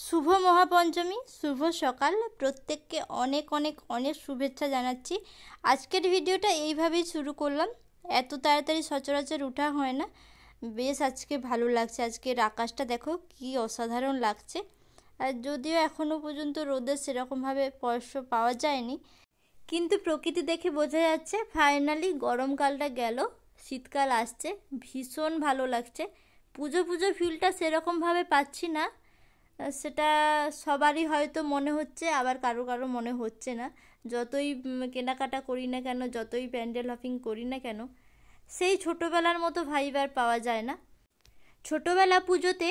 শুভ মহাপঞ্চমী শুভ সকাল প্রত্যেককে অনেক অনেক অনেক শুভেচ্ছা জানাচ্ছি আজকের ভিডিওটা এইভাবেই শুরু করলাম এত তাড়াতাড়ি সচরাচর উঠা হয় না বেশ আজকে ভালো লাগছে আজকের আকাশটা দেখো কি অসাধারণ লাগছে আর যদিও এখনও পর্যন্ত রোদের সেরকমভাবে পয়স্য পাওয়া যায়নি কিন্তু প্রকৃতি দেখে বোঝা যাচ্ছে ফাইনালি গরমকালটা গেল শীতকাল আসছে ভীষণ ভালো লাগছে পুজো পুজো ফিলটা সেরকমভাবে পাচ্ছি না সেটা সবারই হয়তো মনে হচ্ছে আবার কারো কারো মনে হচ্ছে না যতই কেনাকাটা করি না কেন যতই প্যান্ডেল হপিং করি না কেন সেই ছোটোবেলার মতো ভাইবার পাওয়া যায় না ছোটোবেলা পুজোতে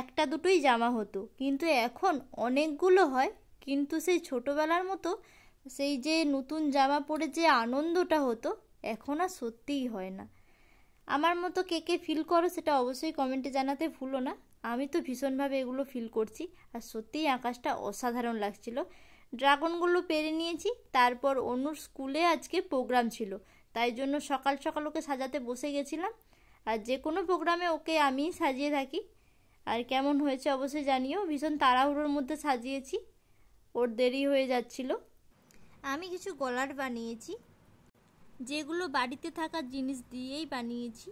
একটা দুটোই জামা হতো কিন্তু এখন অনেকগুলো হয় কিন্তু সেই ছোটোবেলার মতো সেই যে নতুন জামা পরে যে আনন্দটা হতো এখন আর সত্যিই হয় না আমার মতো কে কে ফিল করো সেটা অবশ্যই কমেন্টে জানাতে ভুলো না আমি তো ভীষণভাবে এগুলো ফিল করছি আর সত্যিই আকাশটা অসাধারণ লাগছিল ড্রাগনগুলো পেরে নিয়েছি তারপর অনুর স্কুলে আজকে প্রোগ্রাম ছিল তাই জন্য সকাল সকাল ওকে সাজাতে বসে গেছিলাম আর যে কোনো প্রোগ্রামে ওকে আমি সাজিয়ে থাকি আর কেমন হয়েছে অবশ্যই জানিও ভীষণ তাড়াহুড়োর মধ্যে সাজিয়েছি ওর দেরি হয়ে যাচ্ছিল আমি কিছু গলার বানিয়েছি যেগুলো বাড়িতে থাকা জিনিস দিয়েই বানিয়েছি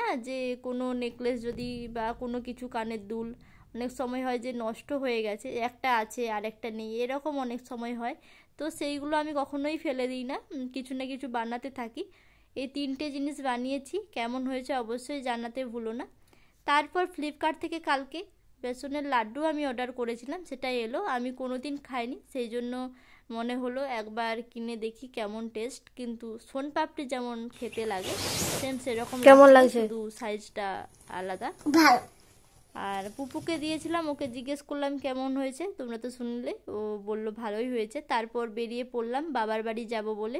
না হ্যাঁ, যে কোনো নেকলেস যদি বা কোনো কিছু কানের দুল অনেক সময় হয় যে নষ্ট হয়ে গেছে একটা আছে আর একটা নেই এরকম অনেক সময় হয় তো সেইগুলো আমি কখনোই ফেলে দিই না কিছু না কিছু বানাতে থাকি এই তিনটে জিনিস বানিয়েছি কেমন হয়েছে অবশ্যই জানাতে ভুলো না তারপর ফ্লিপকার্ট থেকে কালকে বেসনের লাড্ডু আমি অর্ডার করেছিলাম সেটা এলো আমি কোনো দিন খাইনি সেই জন্য মনে হলো একবার কিনে দেখি কেমন টেস্ট কিন্তু সোন পাপড়ি যেমন খেতে লাগে সেম সেরকম কেমন লাগছে দু সাইজটা আলাদা আর পুপুকে দিয়েছিলাম ওকে জিজ্ঞেস করলাম কেমন হয়েছে তোমরা তো শুনলে ও বলল ভালোই হয়েছে তারপর বেরিয়ে পড়লাম বাবার বাড়ি যাব বলে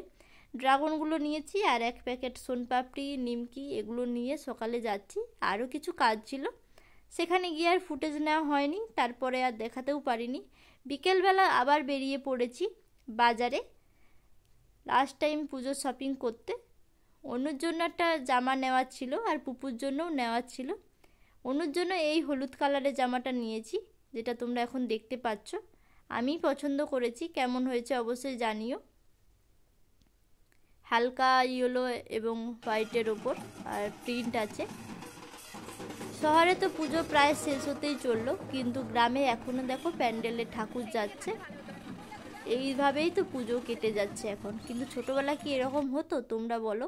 ড্রাগনগুলো নিয়েছি আর এক প্যাকেট পাপড়ি নিমকি এগুলো নিয়ে সকালে যাচ্ছি আরও কিছু কাজ ছিল সেখানে গিয়ে আর ফুটেজ নেওয়া হয়নি তারপরে আর দেখাতেও পারিনি বিকেলবেলা আবার বেরিয়ে পড়েছি বাজারে লাস্ট টাইম পুজোর শপিং করতে অনুর জন্য একটা জামা নেওয়ার ছিল আর পুপুর জন্যও নেওয়ার ছিল অনুর জন্য এই হলুদ কালারের জামাটা নিয়েছি যেটা তোমরা এখন দেখতে পাচ্ছ আমি পছন্দ করেছি কেমন হয়েছে অবশ্যই জানিও হালকা ইয়েলো এবং হোয়াইটের ওপর আর প্রিন্ট আছে শহরে তো পুজো প্রায় শেষ হতেই চললো কিন্তু গ্রামে এখনও দেখো প্যান্ডেলে ঠাকুর যাচ্ছে এইভাবেই তো পুজো কেটে যাচ্ছে এখন কিন্তু ছোটোবেলা কি এরকম হতো তোমরা বলো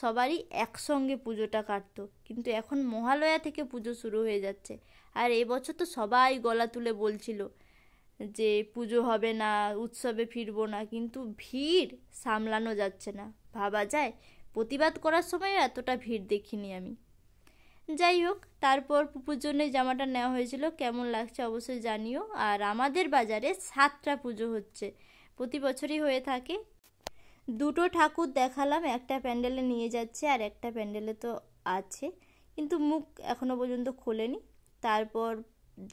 সবারই একসঙ্গে পুজোটা কাটতো কিন্তু এখন মহালয়া থেকে পুজো শুরু হয়ে যাচ্ছে আর এবছর তো সবাই গলা তুলে বলছিল যে পুজো হবে না উৎসবে ফিরবো না কিন্তু ভিড় সামলানো যাচ্ছে না ভাবা যায় প্রতিবাদ করার সময় এতটা ভিড় দেখিনি আমি যাই হোক তারপর পুপুর জন্য জামাটা নেওয়া হয়েছিল কেমন লাগছে অবশ্যই জানিও আর আমাদের বাজারে সাতটা পুজো হচ্ছে প্রতি বছরই হয়ে থাকে দুটো ঠাকুর দেখালাম একটা প্যান্ডেলে নিয়ে যাচ্ছে আর একটা প্যান্ডেলে তো আছে কিন্তু মুখ এখনও পর্যন্ত খোলেনি তারপর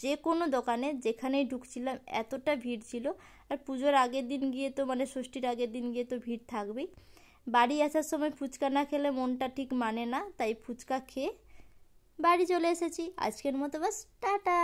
যে কোনো দোকানে যেখানেই ঢুকছিলাম এতটা ভিড় ছিল আর পুজোর আগের দিন গিয়ে তো মানে ষষ্ঠীর আগের দিন গিয়ে তো ভিড় থাকবেই বাড়ি আসার সময় ফুচকা না খেলে মনটা ঠিক মানে না তাই ফুচকা খেয়ে বাড়ি চলে এসেছি আজকের মতো বাস টাটা